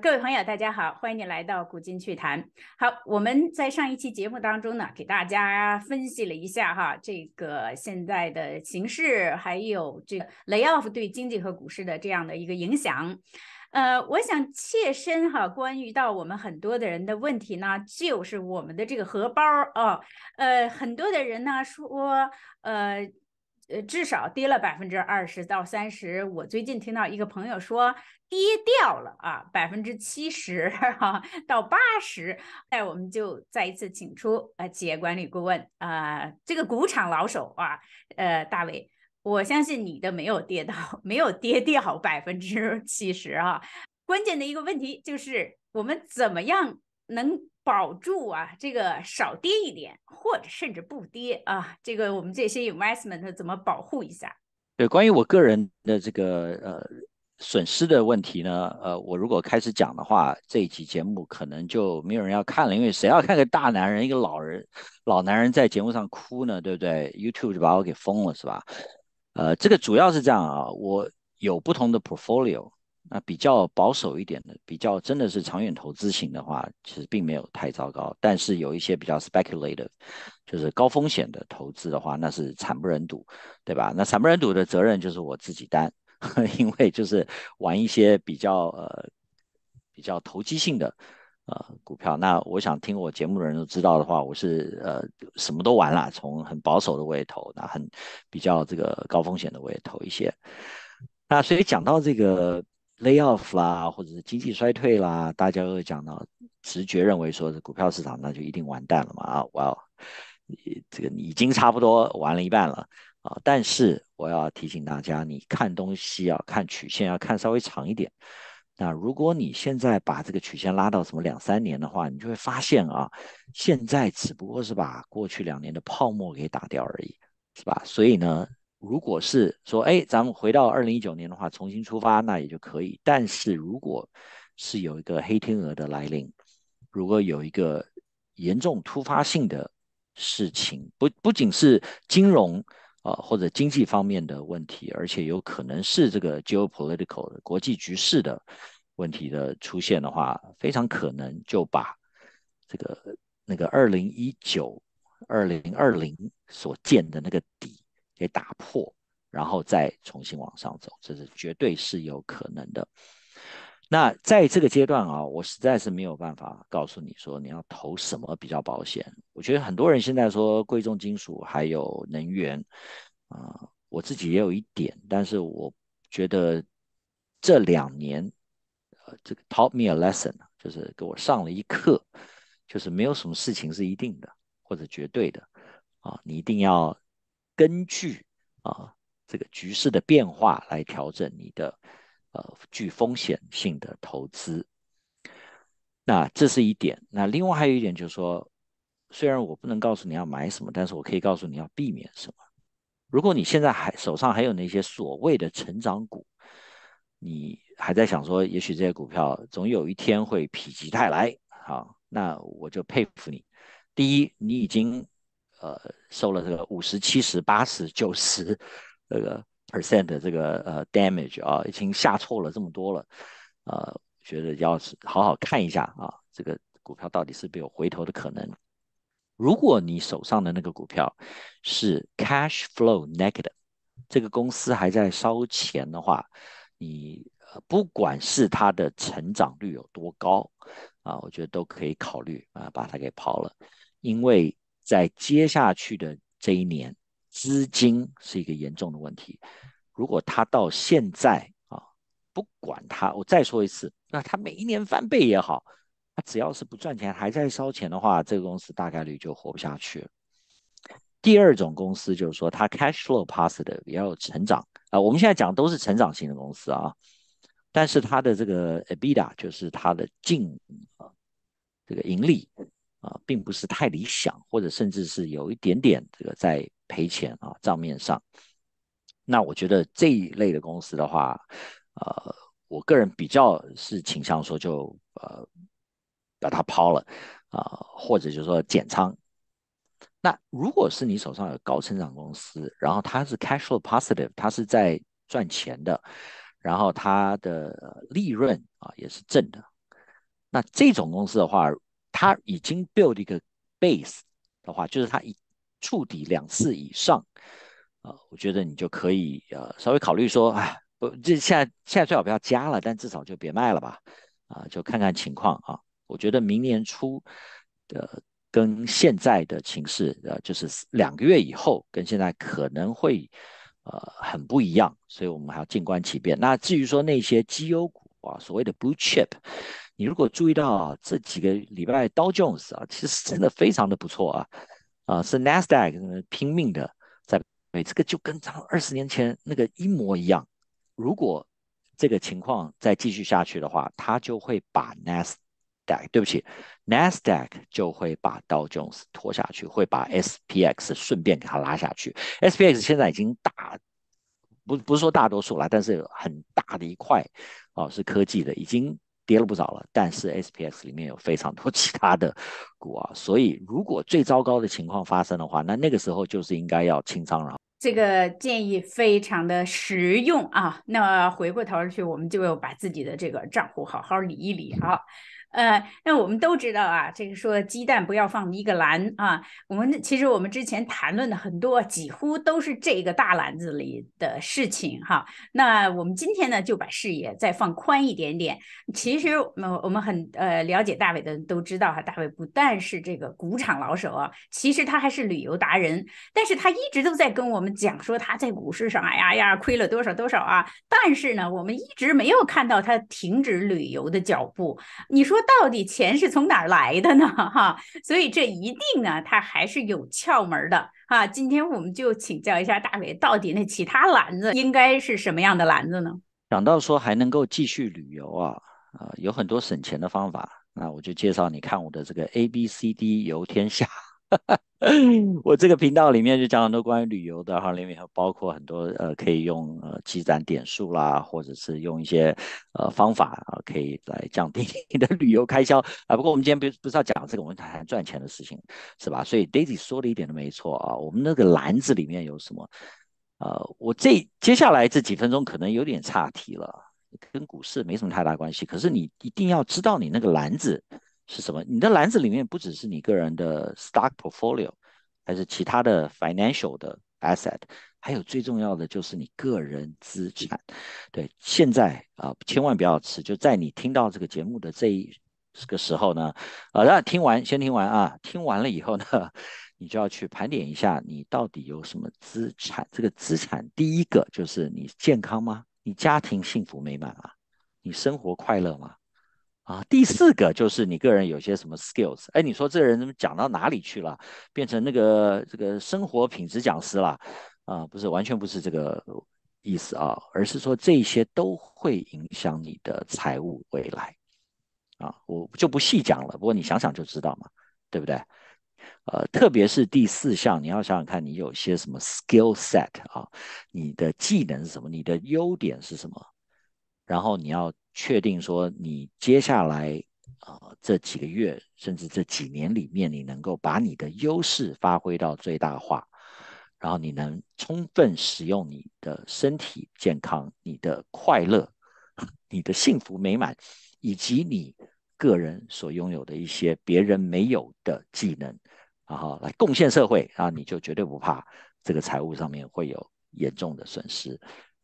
各位朋友，大家好，欢迎你来到古今趣谈。好，我们在上一期节目当中呢，给大家分析了一下哈，这个现在的形势，还有这个 l a y o f f 对经济和股市的这样的一个影响。呃，我想切身哈，关于到我们很多的人的问题呢，就是我们的这个荷包儿啊，呃，很多的人呢说，呃。呃，至少跌了百分之二十到三十。我最近听到一个朋友说跌掉了啊，百分之七十 哈到八十。那我们就再一次请出呃企业管理顾问啊，这个股场老手啊，呃大伟，我相信你的没有跌到，没有跌掉百分之七十啊。关键的一个问题就是我们怎么样能？保住啊，这个少跌一点，或者甚至不跌啊，这个我们这些 investment 怎么保护一下？对，关于我个人的这个呃损失的问题呢，呃，我如果开始讲的话，这一期节目可能就没有人要看了，因为谁要看个大男人一个老人老男人在节目上哭呢？对不对？YouTube 就把我给封了，是吧？呃，这个主要是这样啊，我有不同的 portfolio。那比较保守一点的，比较真的是长远投资型的话，其实并没有太糟糕。但是有一些比较 speculative，就是高风险的投资的话，那是惨不忍睹，对吧？那惨不忍睹的责任就是我自己担，因为就是玩一些比较呃比较投机性的呃股票。那我想听我节目的人都知道的话，我是呃什么都玩啦，从很保守的我也投，那很比较这个高风险的我也投一些。那所以讲到这个。layoff 啦，或者是经济衰退啦，大家都会讲到，直觉认为说，这股票市场那就一定完蛋了嘛啊，我这个已经差不多完了一半了啊。但是我要提醒大家，你看东西啊，看曲线要看稍微长一点。那如果你现在把这个曲线拉到什么两三年的话，你就会发现啊，现在只不过是把过去两年的泡沫给打掉而已，是吧？所以呢。如果是说，哎，咱们回到二零一九年的话，重新出发，那也就可以。但是，如果是有一个黑天鹅的来临，如果有一个严重突发性的事情，不不仅是金融啊或者经济方面的问题，而且有可能是这个 geopolitical 国际局势的问题的出现的话，非常可能就把这个那个二零一九、二零二零所建的那个底。给打破，然后再重新往上走，这是绝对是有可能的。那在这个阶段啊，我实在是没有办法告诉你说你要投什么比较保险。我觉得很多人现在说贵重金属还有能源啊，我自己也有一点，但是我觉得这两年，呃，这个 taught me a lesson，就是给我上了一课，就是没有什么事情是一定的或者绝对的啊，你一定要。根据啊这个局势的变化来调整你的呃具风险性的投资，那这是一点。那另外还有一点就是说，虽然我不能告诉你要买什么，但是我可以告诉你要避免什么。如果你现在还手上还有那些所谓的成长股，你还在想说也许这些股票总有一天会否极泰来，好，那我就佩服你。第一，你已经。呃，受了这个五十、七十、八十、九十那个 percent 的这个呃 damage 啊，已经下错了这么多了，呃，觉得要是好好看一下啊，这个股票到底是不是有回头的可能？如果你手上的那个股票是 cash flow negative，这个公司还在烧钱的话，你不管是它的成长率有多高啊，我觉得都可以考虑啊，把它给抛了，因为。在接下去的这一年，资金是一个严重的问题。如果他到现在啊，不管他，我再说一次，那他每一年翻倍也好，他只要是不赚钱还在烧钱的话，这个公司大概率就活不下去。第二种公司就是说，它 cash flow positive，也有成长啊。我们现在讲都是成长型的公司啊，但是它的这个 EBITDA 就是它的净啊，这个盈利。啊，并不是太理想，或者甚至是有一点点这个在赔钱啊账面上。那我觉得这一类的公司的话，呃，我个人比较是倾向说就呃把它抛了啊，或者就是说减仓。那如果是你手上有高成长公司，然后它是 cash flow positive，它是在赚钱的，然后它的利润啊也是正的，那这种公司的话。他已经 build 一个 base 的话，就是他已触底两次以上，呃，我觉得你就可以呃稍微考虑说，哎，不，这现在现在最好不要加了，但至少就别卖了吧，啊，就看看情况啊。我觉得明年初的跟现在的情势，呃，就是两个月以后跟现在可能会呃很不一样，所以我们还要静观其变。那至于说那些绩优股啊，所谓的 blue chip。你如果注意到啊，这几个礼拜 Jones Dow 啊，其实真的非常的不错啊，啊是 n a NASDAQ 克拼命的在，这个就跟咱们二十年前那个一模一样。如果这个情况再继续下去的话，它就会把 Nasdaq，对不起，n a s d a q 就会把 Jones Dow 拖下去，会把 S P X 顺便给它拉下去。S P X 现在已经大，不不是说大多数了，但是很大的一块哦，是科技的已经。跌了不少了，但是 S P S 里面有非常多 其他的股啊，所以如果最糟糕的情况发生的话，那那个时候就是应该要清仓了。这个建议非常的实用啊，那回过头去，我们就把自己的这个账户好好理一理啊。呃，那我们都知道啊，这个说鸡蛋不要放一个篮啊。我们其实我们之前谈论的很多，几乎都是这个大篮子里的事情哈。那我们今天呢，就把视野再放宽一点点。其实，我我们很呃了解大伟的都知道哈，大伟不但是这个股场老手啊，其实他还是旅游达人。但是他一直都在跟我们讲说他在股市上哎呀呀亏了多少多少啊。但是呢，我们一直没有看到他停止旅游的脚步。你说？到底钱是从哪儿来的呢？哈，所以这一定呢，它还是有窍门的啊。今天我们就请教一下大伟，到底那其他篮子应该是什么样的篮子呢？讲到说还能够继续旅游啊，啊，有很多省钱的方法。那我就介绍你看我的这个 A B C D 游天下。我这个频道里面就讲很多关于旅游的哈，里面包括很多呃，可以用呃积攒点数啦，或者是用一些呃方法啊，可以来降低你的旅游开销啊。不过我们今天不不是要讲这个，我们谈谈赚钱的事情，是吧？所以 Daisy 说的一点都没错啊。我们那个篮子里面有什么？呃，我这接下来这几分钟可能有点岔题了，跟股市没什么太大关系。可是你一定要知道你那个篮子。是什么？你的篮子里面不只是你个人的 stock portfolio，还是其他的 financial 的 asset，还有最重要的就是你个人资产。对，现在啊，千万不要迟，就在你听到这个节目的这一个时候呢，啊，那听完先听完啊，听完了以后呢，你就要去盘点一下你到底有什么资产。这个资产，第一个就是你健康吗？你家庭幸福美满吗？你生活快乐吗？啊，第四个就是你个人有些什么 skills？哎，你说这个人怎么讲到哪里去了，变成那个这个生活品质讲师了？啊，不是完全不是这个意思啊，而是说这些都会影响你的财务未来。啊，我就不细讲了，不过你想想就知道嘛，对不对？呃，特别是第四项，你要想想看你有些什么 skill set 啊，你的技能是什么，你的优点是什么。然后你要确定说，你接下来啊这几个月，甚至这几年里面，你能够把你的优势发挥到最大化，然后你能充分使用你的身体健康、你的快乐、你的幸福美满，以及你个人所拥有的一些别人没有的技能，然后来贡献社会啊，你就绝对不怕这个财务上面会有严重的损失。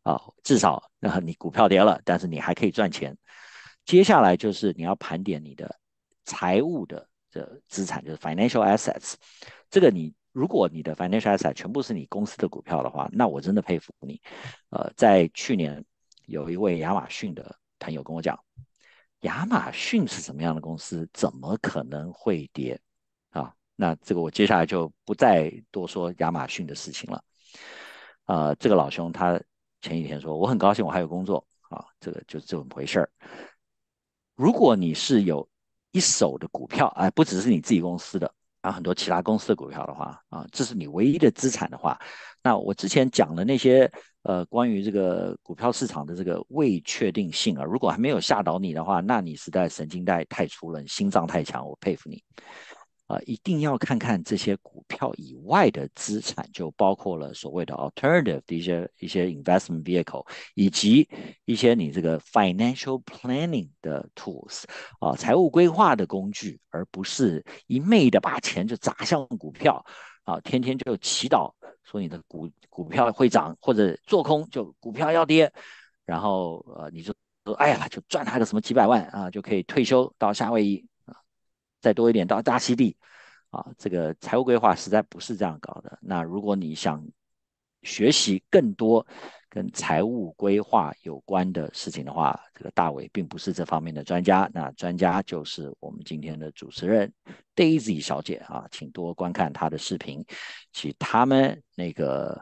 啊，至少那你股票跌了，但是你还可以赚钱。接下来就是你要盘点你的财务的的资产，就是 financial assets。这个你如果你的 financial assets 全部是你公司的股票的话，那我真的佩服你。呃，在去年有一位亚马逊的朋友跟我讲，亚马逊是什么样的公司，怎么可能会跌啊？那这个我接下来就不再多说亚马逊的事情了。啊，这个老兄他。前几天说我很高兴，我还有工作啊，这个就是这么回事儿。如果你是有一手的股票，哎，不只是你自己公司的，还有很多其他公司的股票的话，啊，这是你唯一的资产的话，那我之前讲的那些呃关于这个股票市场的这个未确定性啊，如果还没有吓倒你的话，那你实在神经带太粗了，心脏太强，我佩服你。啊，一定要看看这些股票以外的资产，就包括了所谓的 alternative 的一些一些 investment vehicle，以及一些你这个 financial planning 的 tools 啊，财务规划的工具，而不是一昧的把钱就砸向股票啊，天天就祈祷说你的股股票会涨，或者做空就股票要跌，然后呃，你就哎呀，就赚他个什么几百万啊，就可以退休到夏威夷。再多一点到大溪地，啊，这个财务规划实在不是这样搞的。那如果你想学习更多跟财务规划有关的事情的话，这个大伟并不是这方面的专家。那专家就是我们今天的主持人 d a i s y 小姐啊，请多观看她的视频。其实他们那个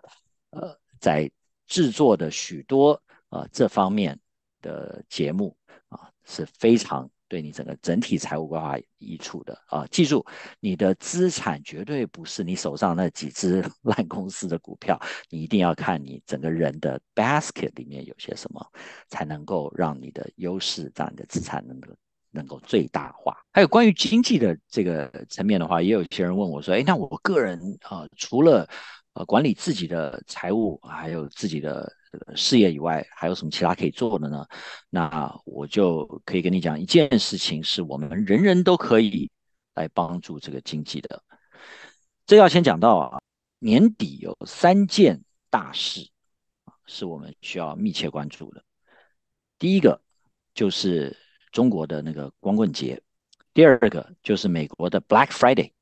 呃，在制作的许多啊这方面的节目啊是非常。对你整个整体财务规划益处的啊，记住你的资产绝对不是你手上那几只 烂公司的股票，你一定要看你整个人的 basket 里面有些什么，才能够让你的优势让你的资产能够能够最大化。还有关于经济的这个层面的话，也有些人问我说，哎，那我个人啊，除了呃管理自己的财务，还有自己的。事业以外还有什么其他可以做的呢？那我就可以跟你讲一件事情，是我们人人都可以来帮助这个经济的。这要先讲到啊，年底有三件大事是我们需要密切关注的。第一个就是中国的那个光棍节，第二个就是美国的 Black Friday，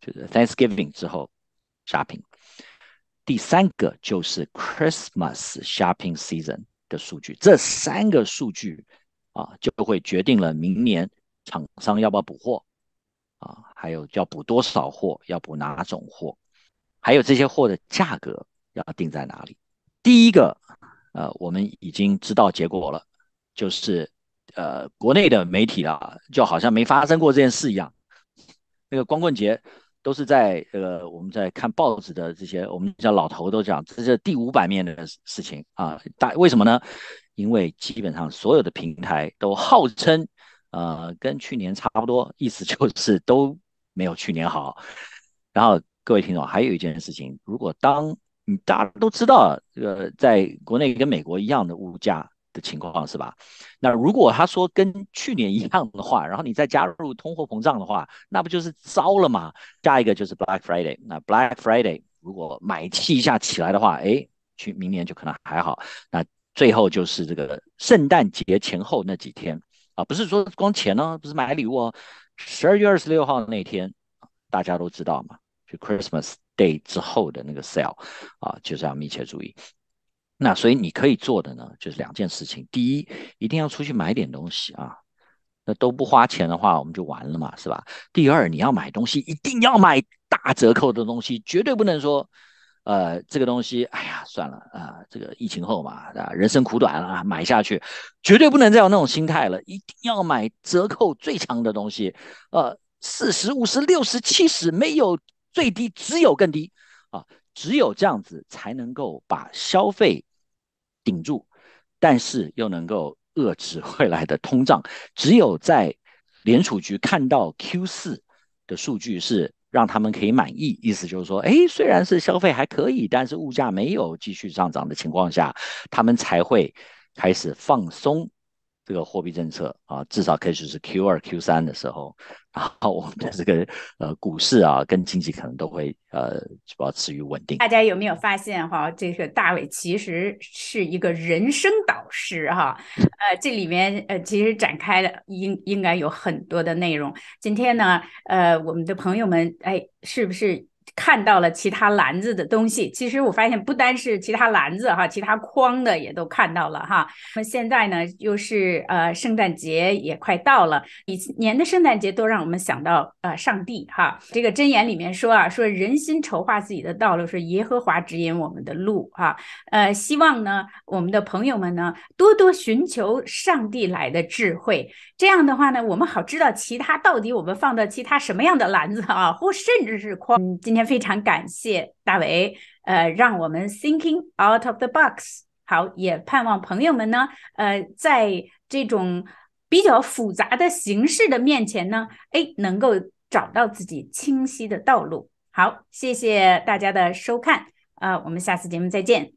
就是 Thanksgiving 之后 shopping。第三个就是 Christmas shopping season 的数据，这三个数据啊，就会决定了明年厂商要不要补货啊，还有要补多少货，要补哪种货，还有这些货的价格要定在哪里。第一个，呃，我们已经知道结果了，就是呃，国内的媒体啊，就好像没发生过这件事一样，那个光棍节。都是在呃，我们在看报纸的这些，我们叫老头都讲，这是第五版面的事情啊！大为什么呢？因为基本上所有的平台都号称，呃，跟去年差不多，意思就是都没有去年好。然后各位听众，还有一件事情，如果当你大家都知道，这个在国内跟美国一样的物价。的情况是吧？那如果他说跟去年一样的话，然后你再加入通货膨胀的话，那不就是糟了吗？下一个就是 Black Friday，那 Black Friday 如果买气一下起来的话，哎，去明年就可能还好。那最后就是这个圣诞节前后那几天啊，不是说光钱哦，不是买礼物哦。十二月二十六号那天，大家都知道嘛，就 Christmas Day 之后的那个 Sale 啊，就是要密切注意。那所以你可以做的呢，就是两件事情。第一，一定要出去买点东西啊。那都不花钱的话，我们就完了嘛，是吧？第二，你要买东西，一定要买大折扣的东西，绝对不能说，呃，这个东西，哎呀，算了啊，这个疫情后嘛，啊，人生苦短啊，买下去，绝对不能再有那种心态了。一定要买折扣最强的东西，呃，四十、五十、六十、七十，没有最低，只有更低啊。只有这样子，才能够把消费。顶住，但是又能够遏制 未来的通胀。只有在联储局看到 Q 四的数据是让他们可以满意，意思就是说，哎，虽然是消费还可以，但是物价没有继续上涨的情况下，他们才会开始放松。这个货币政策啊，至少开始是 Q 二 Q 三的时候，然后我们的这个呃股市啊，跟经济可能都会呃保持于稳定。大家有没有发现哈，这个大伟其实是一个人生导师哈，呃，这里面呃其实展开的应应该有很多的内容。今天呢，呃，我们的朋友们哎，是不是？看到了其他篮子的东西，其实我发现不单是其他篮子哈，其他筐的也都看到了哈。那么现在呢，又是呃圣诞节也快到了，以年的圣诞节都让我们想到呃上帝哈。这个箴言里面说啊，说人心筹划自己的道路，是耶和华指引我们的路哈。呃，希望呢我们的朋友们呢多多寻求上帝来的智慧，这样的话呢，我们好知道其他到底我们放到其他什么样的篮子啊，或甚至是筐，今天。非常感谢大伟，呃，让我们 thinking out of the box。好，也盼望朋友们呢，呃，在这种比较复杂的形式的面前呢，哎，能够找到自己清晰的道路。好，谢谢大家的收看，呃，我们下次节目再见。